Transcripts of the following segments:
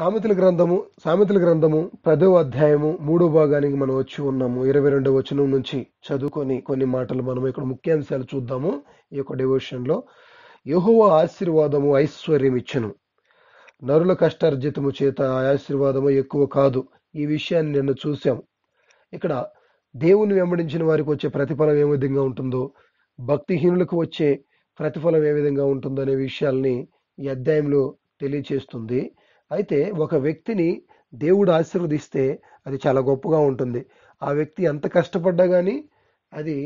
సామెతల గ్రంథము సామెతల గ్రంథము పదో అధ్యాయము మూడో భాగానికి మనం వచ్చి ఉన్నాము ఇరవై రెండవ వచనం నుంచి చదువుకొని కొన్ని మాటలు మనం ఇక్కడ ముఖ్యాంశాలు చూద్దాము ఈ యొక్క డివోషన్లో యహోవ ఆశీర్వాదము ఐశ్వర్యం ఇచ్చను నరుల కష్టార్జితము చేత ఆశీర్వాదము ఎక్కువ కాదు ఈ విషయాన్ని నిన్న చూసాం ఇక్కడ దేవుని వెంబడించిన వారికి వచ్చే ప్రతిఫలం ఏ విధంగా ఉంటుందో భక్తిహీనులకు వచ్చే ప్రతిఫలం ఏ విధంగా ఉంటుందో అనే విషయాల్ని ఈ అధ్యాయంలో తెలియచేస్తుంది అయితే ఒక వ్యక్తిని దేవుడు ఆశీర్వదిస్తే అది చాలా గొప్పగా ఉంటుంది ఆ వ్యక్తి ఎంత కష్టపడ్డా కానీ అది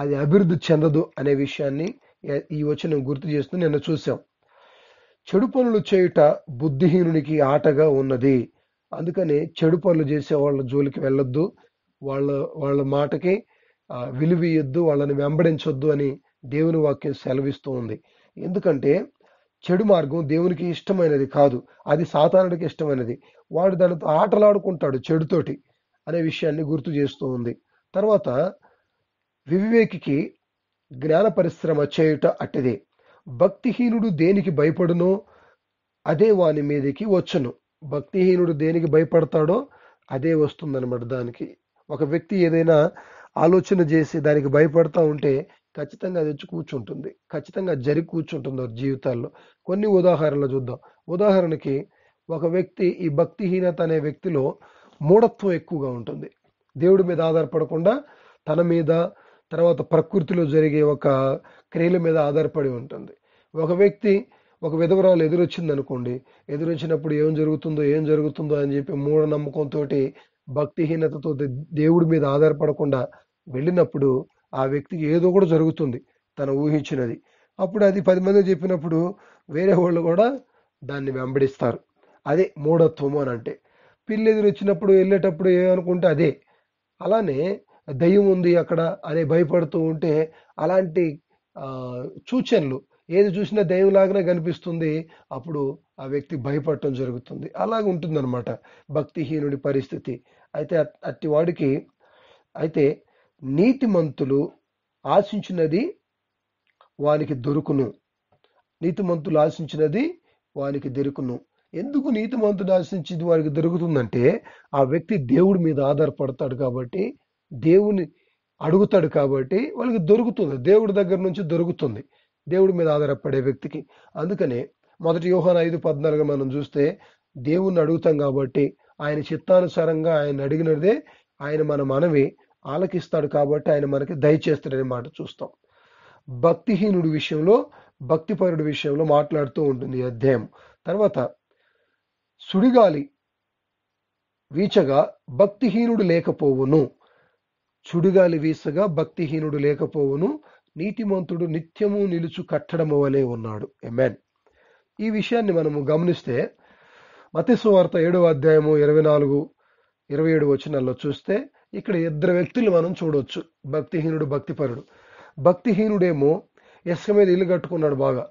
అది అభివృద్ధి చెందదు అనే విషయాన్ని ఈ వచనం గుర్తు చేస్తూ నిన్న చూసాం చెడు పనులు చేయుట బుద్ధిహీనునికి ఆటగా ఉన్నది అందుకని చెడు పనులు చేసే వాళ్ళ జోలికి వెళ్ళొద్దు వాళ్ళ వాళ్ళ మాటకి విలువీయొద్దు వాళ్ళని వెంబడించొద్దు అని దేవుని వాక్యం సెలవిస్తూ ఉంది ఎందుకంటే చెడు మార్గం దేవునికి ఇష్టమైనది కాదు అది సాతానుడికి ఇష్టమైనది వాడు దానితో ఆటలాడుకుంటాడు చెడుతోటి అనే విషయాన్ని గుర్తు చేస్తూ ఉంది తర్వాత వివేకికి జ్ఞాన పరిశ్రమ చేయుట అట్టిదే భక్తిహీనుడు దేనికి భయపడునో అదే వాని మీదకి వచ్చును భక్తిహీనుడు దేనికి భయపడతాడో అదే వస్తుందన్నమాట దానికి ఒక వ్యక్తి ఏదైనా ఆలోచన చేసి దానికి భయపడతా ఉంటే ఖచ్చితంగా అది కూర్చుంటుంది ఖచ్చితంగా జరిగి కూర్చుంటుంది వారి జీవితాల్లో కొన్ని ఉదాహరణలు చూద్దాం ఉదాహరణకి ఒక వ్యక్తి ఈ భక్తిహీనత అనే వ్యక్తిలో మూఢత్వం ఎక్కువగా ఉంటుంది దేవుడి మీద ఆధారపడకుండా తన మీద తర్వాత ప్రకృతిలో జరిగే ఒక క్రియల మీద ఆధారపడి ఉంటుంది ఒక వ్యక్తి ఒక విధవరాలు ఎదురొచ్చింది అనుకోండి ఎదురొచ్చినప్పుడు ఏం జరుగుతుందో ఏం జరుగుతుందో అని చెప్పి నమ్మకంతో భక్తిహీనతతో దేవుడి మీద ఆధారపడకుండా వెళ్ళినప్పుడు ఆ వ్యక్తికి ఏదో కూడా జరుగుతుంది తను ఊహించినది అప్పుడు అది పది మంది చెప్పినప్పుడు వేరే వాళ్ళు కూడా దాన్ని వెంబడిస్తారు అదే మూఢత్వము అని అంటే పిల్లి ఎదురు వచ్చినప్పుడు వెళ్ళేటప్పుడు ఏమనుకుంటే అదే అలానే దయ్యం ఉంది అక్కడ అనే భయపడుతూ ఉంటే అలాంటి సూచనలు ఏది చూసినా దయ్యంలాగానే కనిపిస్తుంది అప్పుడు ఆ వ్యక్తి భయపడటం జరుగుతుంది అలాగ ఉంటుందన్నమాట భక్తిహీనుడి పరిస్థితి అయితే అట్టి వాడికి అయితే నీతిమంతులు ఆశించినది వానికి దొరుకును నీతిమంతులు ఆశించినది వానికి దొరుకును ఎందుకు నీతిమంతుడు ఆశించింది వారికి దొరుకుతుందంటే ఆ వ్యక్తి దేవుడి మీద ఆధారపడతాడు కాబట్టి దేవుని అడుగుతాడు కాబట్టి వాళ్ళకి దొరుకుతుంది దేవుడి దగ్గర నుంచి దొరుకుతుంది దేవుడి మీద ఆధారపడే వ్యక్తికి అందుకనే మొదటి యోహాన్ ఐదు పద్నాలుగు మనం చూస్తే దేవుణ్ణి అడుగుతాం కాబట్టి ఆయన చిత్తానుసారంగా ఆయన అడిగినదే ఆయన మన మనవి ఆలకిస్తాడు కాబట్టి ఆయన మనకి దయచేస్తాడనే మాట చూస్తాం భక్తిహీనుడి విషయంలో భక్తిపరుడి విషయంలో మాట్లాడుతూ ఉంటుంది అధ్యాయం తర్వాత సుడిగాలి వీచగా భక్తిహీనుడు లేకపోవును చుడిగాలి వీసగా భక్తిహీనుడు లేకపోవును నీతిమంతుడు నిత్యము నిలుచు కట్టడము వలె ఉన్నాడు ఎమెన్ ఈ విషయాన్ని మనము గమనిస్తే మతిస్వార్త ఏడవ అధ్యాయము ఇరవై నాలుగు ఇరవై ఏడు వచనాల్లో చూస్తే ఇక్కడ ఇద్దరు వ్యక్తులు మనం చూడవచ్చు భక్తిహీనుడు భక్తిపరుడు భక్తిహీనుడేమో ఇసుక మీద ఇల్లు కట్టుకున్నాడు బాగా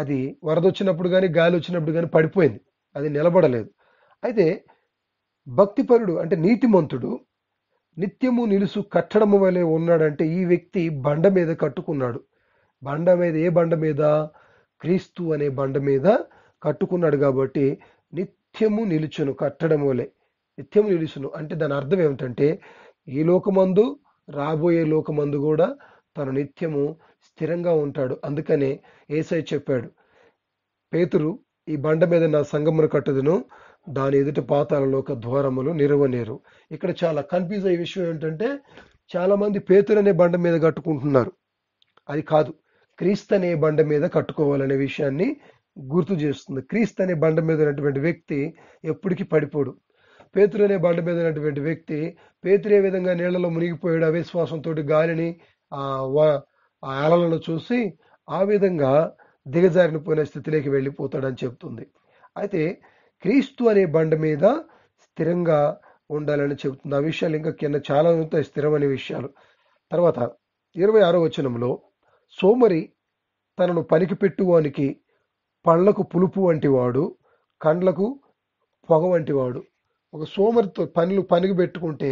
అది వరద వచ్చినప్పుడు కానీ గాలి వచ్చినప్పుడు కానీ పడిపోయింది అది నిలబడలేదు అయితే భక్తిపరుడు అంటే నీతిమంతుడు నిత్యము నిలుసు కట్టడము వలె ఉన్నాడంటే ఈ వ్యక్తి బండ మీద కట్టుకున్నాడు బండ మీద ఏ బండ మీద క్రీస్తు అనే బండ మీద కట్టుకున్నాడు కాబట్టి నిత్యము నిలుచును కట్టడం వలె నిత్యం నిలుసును అంటే దాని అర్థం ఏమిటంటే ఈ లోకమందు రాబోయే లోకమందు కూడా తను నిత్యము స్థిరంగా ఉంటాడు అందుకనే ఏసై చెప్పాడు పేతురు ఈ బండ మీద నా సంగమును కట్టదును దాని ఎదుట ఒక ద్వారములు నిరవనేరు ఇక్కడ చాలా కన్ఫ్యూజ్ అయ్యే విషయం ఏంటంటే చాలామంది పేతురు అనే బండ మీద కట్టుకుంటున్నారు అది కాదు క్రీస్తు అనే బండ మీద కట్టుకోవాలనే విషయాన్ని గుర్తు చేస్తుంది క్రీస్తు అనే బండ మీద ఉన్నటువంటి వ్యక్తి ఎప్పటికీ పడిపోడు అనే బండ మీద ఉన్నటువంటి వ్యక్తి పేతురు ఏ విధంగా నీళ్లలో మునిగిపోయాడు అవిశ్వాసంతో గాలిని ఆ అలలను చూసి ఆ విధంగా దిగజారిన పోయిన స్థితిలోకి వెళ్ళిపోతాడని చెబుతుంది అయితే క్రీస్తు అనే బండ మీద స్థిరంగా ఉండాలని చెబుతుంది ఆ విషయాలు ఇంకా కింద చాలా ఉంటాయి స్థిరమైన విషయాలు తర్వాత ఇరవై ఆరో వచనంలో సోమరి తనను పనికి పెట్టువానికి పళ్ళకు పులుపు వంటివాడు కండ్లకు పొగ వంటివాడు ఒక సోమరితో పనులు పనికి పెట్టుకుంటే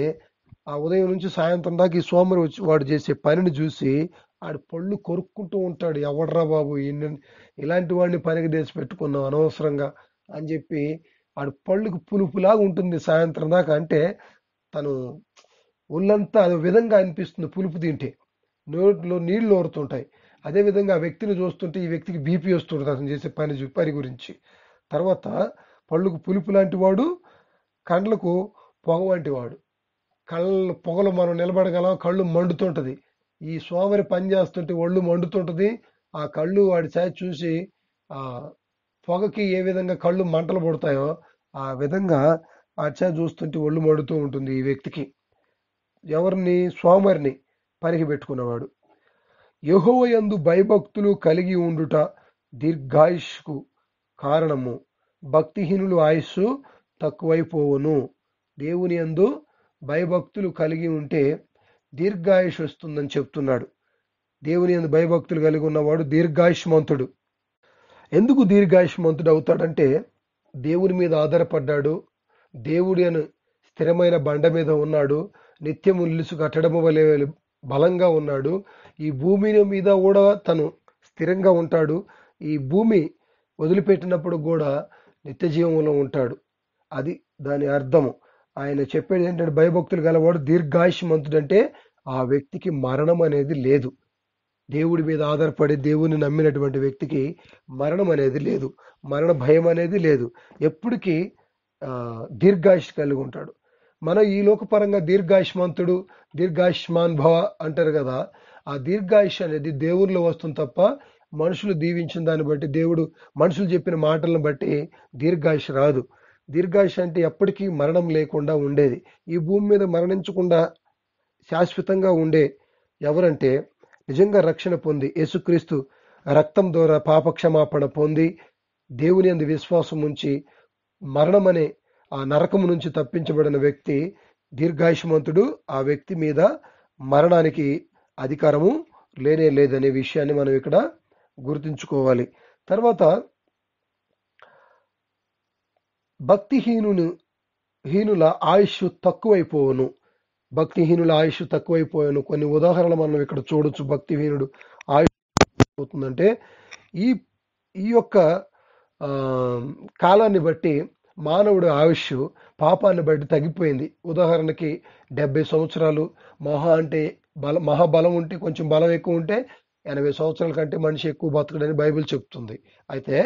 ఆ ఉదయం నుంచి సాయంత్రం దాకా ఈ సోమరి వచ్చి వాడు చేసే పనిని చూసి ఆడు పళ్ళు కొరుక్కుంటూ ఉంటాడు ఎవడ్రా బాబు ఇలాంటి వాడిని పనికి తెచ్చి పెట్టుకున్నాం అనవసరంగా అని చెప్పి ఆడు పళ్ళుకు పులుపులాగా ఉంటుంది సాయంత్రం దాకా అంటే తను ఒళ్ళంతా అదే విధంగా అనిపిస్తుంది పులుపు తింటే నోట్లో నీళ్లు ఓరుతుంటాయి విధంగా ఆ వ్యక్తిని చూస్తుంటే ఈ వ్యక్తికి బీపీ వస్తుంటుంది అతను చేసే పని పని గురించి తర్వాత పళ్ళుకు పులుపు లాంటి వాడు కండ్లకు పొగ వంటి వాడు కళ్ళు పొగలు మనం నిలబడగలం కళ్ళు మండుతుంటుంది ఈ సోమరి పని చేస్తుంటే ఒళ్ళు మండుతుంటుంది ఆ కళ్ళు వాడి ఛాయ్ చూసి ఆ పొగకి ఏ విధంగా కళ్ళు మంటలు పడతాయో ఆ విధంగా ఆ ఛాయ్ చూస్తుంటే ఒళ్ళు మండుతూ ఉంటుంది ఈ వ్యక్తికి ఎవరిని సోమరిని పనికి పెట్టుకున్నవాడు ఎందు భయభక్తులు కలిగి ఉండుట దీర్ఘాయుష్కు కారణము భక్తిహీనులు ఆయుస్సు తక్కువైపోవును దేవుని అందు భయభక్తులు కలిగి ఉంటే దీర్ఘాయుష్ వస్తుందని చెప్తున్నాడు దేవుని అందు భయభక్తులు కలిగి ఉన్నవాడు దీర్ఘాయుష్మంతుడు ఎందుకు దీర్ఘాయుష్మంతుడు అవుతాడంటే దేవుని మీద ఆధారపడ్డాడు దేవుడి అని స్థిరమైన బండ మీద ఉన్నాడు నిత్యము నిలుసు కట్టడం వలె బలంగా ఉన్నాడు ఈ భూమిని మీద కూడా తను స్థిరంగా ఉంటాడు ఈ భూమి వదిలిపెట్టినప్పుడు కూడా నిత్యజీవంలో ఉంటాడు అది దాని అర్థము ఆయన చెప్పేది ఏంటంటే భయభక్తులు గలవాడు దీర్ఘాయుష్మంతుడంటే ఆ వ్యక్తికి మరణం అనేది లేదు దేవుడి మీద ఆధారపడి దేవుని నమ్మినటువంటి వ్యక్తికి మరణం అనేది లేదు మరణ భయం అనేది లేదు ఎప్పటికీ దీర్ఘాయుష్ కలిగి ఉంటాడు మన ఈ లోకపరంగా దీర్ఘాయుష్మంతుడు దీర్ఘాయుష్మాన్ భవ అంటారు కదా ఆ దీర్ఘాయుష్ అనేది దేవుళ్ళు వస్తుంది తప్ప మనుషులు దీవించిన దాన్ని బట్టి దేవుడు మనుషులు చెప్పిన మాటలను బట్టి దీర్ఘాయుష్ రాదు దీర్ఘాయుష అంటే ఎప్పటికీ మరణం లేకుండా ఉండేది ఈ భూమి మీద మరణించకుండా శాశ్వతంగా ఉండే ఎవరంటే నిజంగా రక్షణ పొంది యేసుక్రీస్తు రక్తం ద్వారా పాపక్షమాపణ పొంది దేవుని అందు విశ్వాసం ఉంచి మరణం అనే ఆ నరకము నుంచి తప్పించబడిన వ్యక్తి దీర్ఘాయుషమంతుడు ఆ వ్యక్తి మీద మరణానికి అధికారము లేనే లేదనే విషయాన్ని మనం ఇక్కడ గుర్తుంచుకోవాలి తర్వాత భక్తిహీనుని హీనుల ఆయుష్ తక్కువైపోవును భక్తిహీనుల ఆయుష్ తక్కువైపోయాను కొన్ని ఉదాహరణలు మనం ఇక్కడ చూడొచ్చు భక్తిహీనుడు ఆయుష్ అవుతుందంటే ఈ ఈ యొక్క కాలాన్ని బట్టి మానవుడు ఆయుష్ పాపాన్ని బట్టి తగ్గిపోయింది ఉదాహరణకి డెబ్బై సంవత్సరాలు మహా అంటే బల మహాబలం ఉంటే కొంచెం బలం ఎక్కువ ఉంటే ఎనభై సంవత్సరాల కంటే మనిషి ఎక్కువ బతకడని బైబిల్ చెప్తుంది అయితే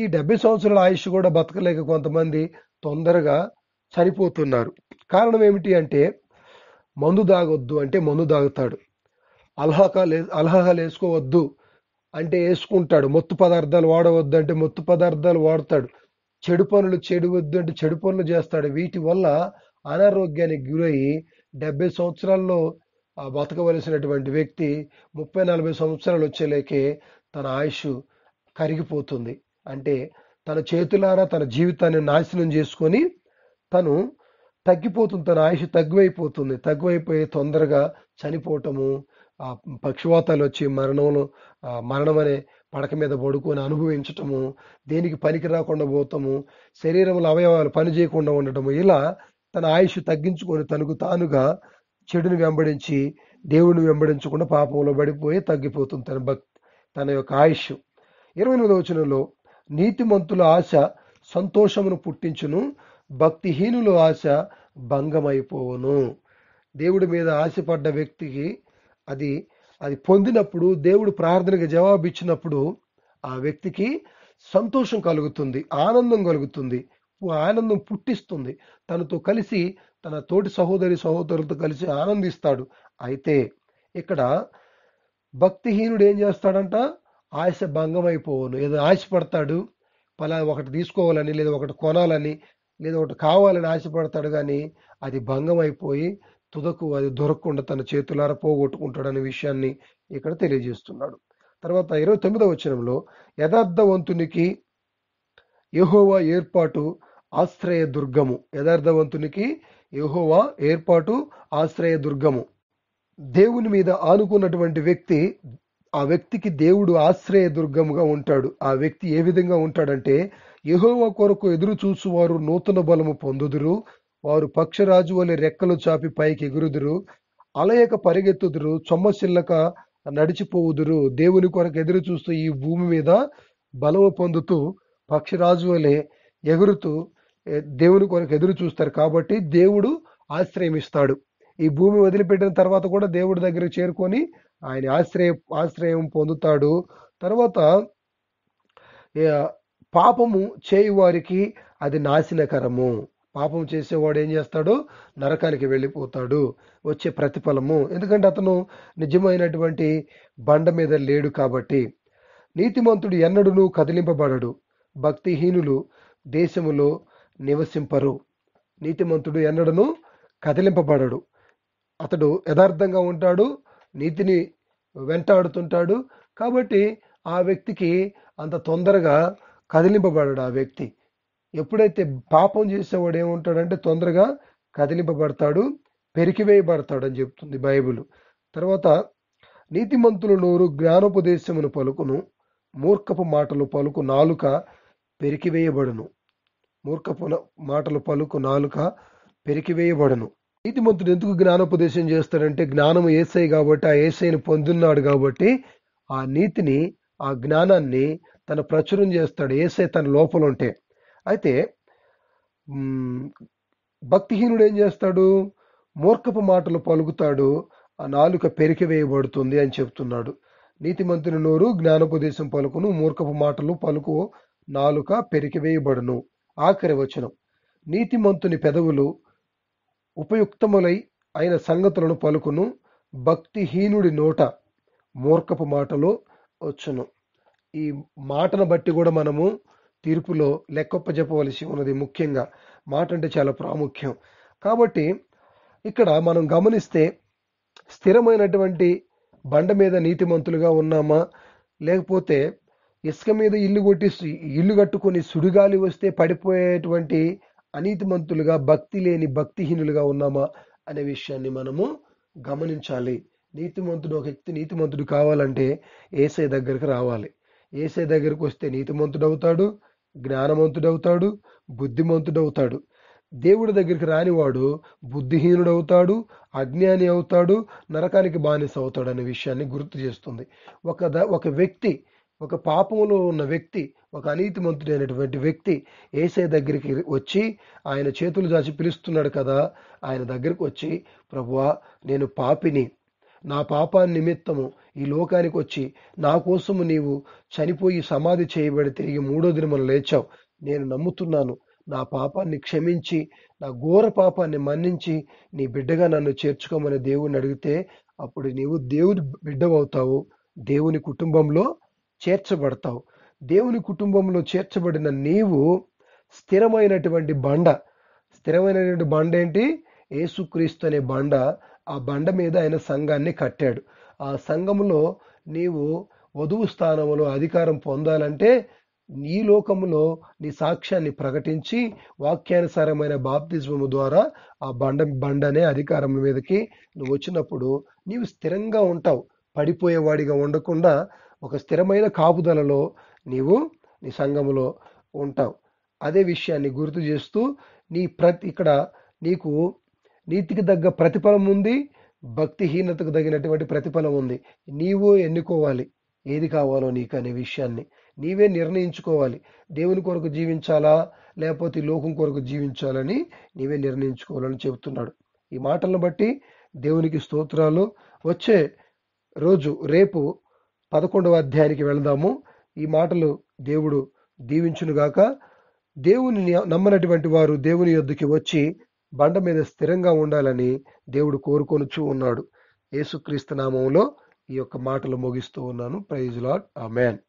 ఈ డెబ్బై సంవత్సరాల ఆయుష్ కూడా బతకలేక కొంతమంది తొందరగా చనిపోతున్నారు కారణం ఏమిటి అంటే మందు తాగొద్దు అంటే మందు తాగుతాడు అల్హకాలు అల్హహాలు వేసుకోవద్దు అంటే వేసుకుంటాడు మత్తు పదార్థాలు వాడవద్దు అంటే మత్తు పదార్థాలు వాడతాడు చెడు పనులు చెడు వద్దు అంటే చెడు పనులు చేస్తాడు వీటి వల్ల అనారోగ్యానికి గురయ్యి డెబ్బై సంవత్సరాల్లో బతకవలసినటువంటి వ్యక్తి ముప్పై నలభై సంవత్సరాలు వచ్చేలేకే తన ఆయుష్ కరిగిపోతుంది అంటే తన చేతులారా తన జీవితాన్ని నాశనం చేసుకొని తను తగ్గిపోతుంది తన ఆయుష్ తగ్గువైపోతుంది తగ్గువైపోయి తొందరగా చనిపోవటము ఆ పక్షవాతాలు వచ్చి మరణంలో మరణం అనే పడక మీద పడుకొని అనుభవించటము దేనికి పనికి రాకుండా పోతాము శరీరంలో అవయవాలు పని చేయకుండా ఉండటము ఇలా తన ఆయుష్ తగ్గించుకొని తనకు తానుగా చెడుని వెంబడించి దేవుడిని వెంబడించకుండా పాపంలో పడిపోయి తగ్గిపోతుంది తన భక్తి తన యొక్క ఆయుష్ ఇరవై ఎనిమిదవ వచనంలో నీతిమంతుల ఆశ సంతోషమును పుట్టించును భక్తిహీనుల ఆశ భంగమైపోవును దేవుడి మీద ఆశపడ్డ వ్యక్తికి అది అది పొందినప్పుడు దేవుడు ప్రార్థనకు జవాబు ఇచ్చినప్పుడు ఆ వ్యక్తికి సంతోషం కలుగుతుంది ఆనందం కలుగుతుంది ఆనందం పుట్టిస్తుంది తనతో కలిసి తన తోటి సహోదరి సహోదరులతో కలిసి ఆనందిస్తాడు అయితే ఇక్కడ భక్తిహీనుడు ఏం చేస్తాడంట ఆశ భంగం అయిపోవను ఏదో ఆశపడతాడు పలా ఒకటి తీసుకోవాలని లేదా ఒకటి కొనాలని లేదా ఒకటి కావాలని ఆశపడతాడు కానీ అది భంగం అయిపోయి తుదకు అది దొరకకుండా తన చేతులార పోగొట్టుకుంటాడు అనే విషయాన్ని ఇక్కడ తెలియజేస్తున్నాడు తర్వాత ఇరవై తొమ్మిదవ వచనంలో యథార్థవంతునికి యహోవా ఏర్పాటు ఆశ్రయ దుర్గము యథార్థవంతునికి యహోవా ఏర్పాటు ఆశ్రయ దుర్గము దేవుని మీద ఆనుకున్నటువంటి వ్యక్తి ఆ వ్యక్తికి దేవుడు ఆశ్రయ దుర్గముగా ఉంటాడు ఆ వ్యక్తి ఏ విధంగా ఉంటాడంటే యహోవ కొరకు ఎదురు వారు నూతన బలము పొందుదురు వారు పక్షరాజు వలె రెక్కలు చాపి పైకి ఎగురుదురు అలయక పరిగెత్తుదురు చొమ్మశిల్లక నడిచిపోవుదురు దేవుని కొరకు ఎదురు చూస్తూ ఈ భూమి మీద బలము పొందుతూ పక్షరాజు వలె ఎగురుతూ దేవుని కొరకు ఎదురు చూస్తారు కాబట్టి దేవుడు ఆశ్రయమిస్తాడు ఈ భూమి వదిలిపెట్టిన తర్వాత కూడా దేవుడి దగ్గర చేరుకొని ఆయన ఆశ్రయ ఆశ్రయం పొందుతాడు తర్వాత పాపము చేయువారికి అది నాశనకరము పాపం చేసేవాడు ఏం చేస్తాడు నరకానికి వెళ్ళిపోతాడు వచ్చే ప్రతిఫలము ఎందుకంటే అతను నిజమైనటువంటి బండ మీద లేడు కాబట్టి నీతిమంతుడు ఎన్నడూ కదిలింపబడడు భక్తిహీనులు దేశములో నివసింపరు నీతిమంతుడు ఎన్నడను కదిలింపబడడు అతడు యథార్థంగా ఉంటాడు నీతిని వెంటాడుతుంటాడు కాబట్టి ఆ వ్యక్తికి అంత తొందరగా కదిలింపబడడు ఆ వ్యక్తి ఎప్పుడైతే పాపం చేసేవాడు ఏముంటాడంటే తొందరగా కదిలింపబడతాడు పెరికివేయబడతాడు అని చెప్తుంది బైబిల్ తర్వాత నీతిమంతుల నోరు జ్ఞానోపదేశమును పలుకును మూర్ఖపు మాటలు పలుకు నాలుక పెరికివేయబడును మూర్ఖపు మాటలు పలుకు నాలుక పెరికివేయబడును నీతిమంతుడు ఎందుకు జ్ఞానోపదేశం చేస్తాడంటే జ్ఞానం ఏసై కాబట్టి ఆ ఏసైని పొందున్నాడు కాబట్టి ఆ నీతిని ఆ జ్ఞానాన్ని తన ప్రచురం చేస్తాడు ఏసై తన లోపల ఉంటే అయితే భక్తిహీనుడు ఏం చేస్తాడు మూర్ఖపు మాటలు పలుకుతాడు ఆ నాలుక వేయబడుతుంది అని చెప్తున్నాడు నీతిమంతుని నోరు జ్ఞానోపదేశం పలుకును మూర్ఖపు మాటలు పలుకు నాలుక పెరికి వేయబడును ఆఖరి వచనం నీతిమంతుని పెదవులు ఉపయుక్తములై అయిన సంగతులను పలుకును భక్తిహీనుడి నోట మూర్ఖపు మాటలో వచ్చును ఈ మాటను బట్టి కూడా మనము తీర్పులో లెక్కొప్ప చెప్పవలసి ఉన్నది ముఖ్యంగా మాట అంటే చాలా ప్రాముఖ్యం కాబట్టి ఇక్కడ మనం గమనిస్తే స్థిరమైనటువంటి బండ మీద నీతిమంతులుగా ఉన్నామా లేకపోతే ఇసుక మీద ఇల్లు కొట్టి ఇల్లు కట్టుకొని సుడిగాలి వస్తే పడిపోయేటువంటి అనీతిమంతులుగా భక్తి లేని భక్తిహీనులుగా ఉన్నామా అనే విషయాన్ని మనము గమనించాలి నీతిమంతుడు ఒక వ్యక్తి నీతిమంతుడు కావాలంటే ఏసై దగ్గరికి రావాలి ఏసై దగ్గరికి వస్తే నీతిమంతుడు అవుతాడు జ్ఞానవంతుడు అవుతాడు బుద్ధిమంతుడు అవుతాడు దేవుడి దగ్గరికి రానివాడు బుద్ధిహీనుడు అవుతాడు అజ్ఞాని అవుతాడు నరకానికి బానిస అవుతాడు అనే విషయాన్ని గుర్తు చేస్తుంది ఒక ఒక వ్యక్తి ఒక పాపంలో ఉన్న వ్యక్తి ఒక అనీతి మంతుడైనటువంటి వ్యక్తి ఏసే దగ్గరికి వచ్చి ఆయన చేతులు దాచి పిలుస్తున్నాడు కదా ఆయన దగ్గరికి వచ్చి ప్రభువా నేను పాపిని నా పాపాన్ని నిమిత్తము ఈ లోకానికి వచ్చి నా కోసము నీవు చనిపోయి సమాధి చేయబడి తిరిగి మూడో దినమున లేచావు నేను నమ్ముతున్నాను నా పాపాన్ని క్షమించి నా ఘోర పాపాన్ని మన్నించి నీ బిడ్డగా నన్ను చేర్చుకోమని దేవుణ్ణి అడిగితే అప్పుడు నీవు దేవుని బిడ్డవవుతావు దేవుని కుటుంబంలో చేర్చబడతావు దేవుని కుటుంబంలో చేర్చబడిన నీవు స్థిరమైనటువంటి బండ స్థిరమైనటువంటి బండ ఏంటి ఏసుక్రీస్తు అనే బండ ఆ బండ మీద ఆయన సంఘాన్ని కట్టాడు ఆ సంఘములో నీవు వధువు స్థానంలో అధికారం పొందాలంటే నీ లోకంలో నీ సాక్ష్యాన్ని ప్రకటించి వాక్యానుసారమైన బాప్తిజము ద్వారా ఆ బండ బండనే అధికారం మీదకి నువ్వు వచ్చినప్పుడు నీవు స్థిరంగా ఉంటావు పడిపోయేవాడిగా ఉండకుండా ఒక స్థిరమైన కాపుదలలో నీవు నీ సంఘములో ఉంటావు అదే విషయాన్ని గుర్తు చేస్తూ నీ ప్రతి ఇక్కడ నీకు నీతికి తగ్గ ప్రతిఫలం ఉంది భక్తిహీనతకు తగినటువంటి ప్రతిఫలం ఉంది నీవు ఎన్నుకోవాలి ఏది కావాలో నీకు అనే విషయాన్ని నీవే నిర్ణయించుకోవాలి దేవుని కొరకు జీవించాలా లేకపోతే లోకం కొరకు జీవించాలని నీవే నిర్ణయించుకోవాలని చెబుతున్నాడు ఈ మాటలను బట్టి దేవునికి స్తోత్రాలు వచ్చే రోజు రేపు పదకొండవ అధ్యాయానికి వెళదాము ఈ మాటలు దేవుడు దీవించునుగాక దేవుని నమ్మనటువంటి వారు దేవుని యొద్దుకి వచ్చి బండ మీద స్థిరంగా ఉండాలని దేవుడు కోరుకొనుచూ ఉన్నాడు యేసుక్రీస్తు నామంలో ఈ యొక్క మాటలు ముగిస్తూ ఉన్నాను ప్రైజ్ లాడ్ ఆ మ్యాన్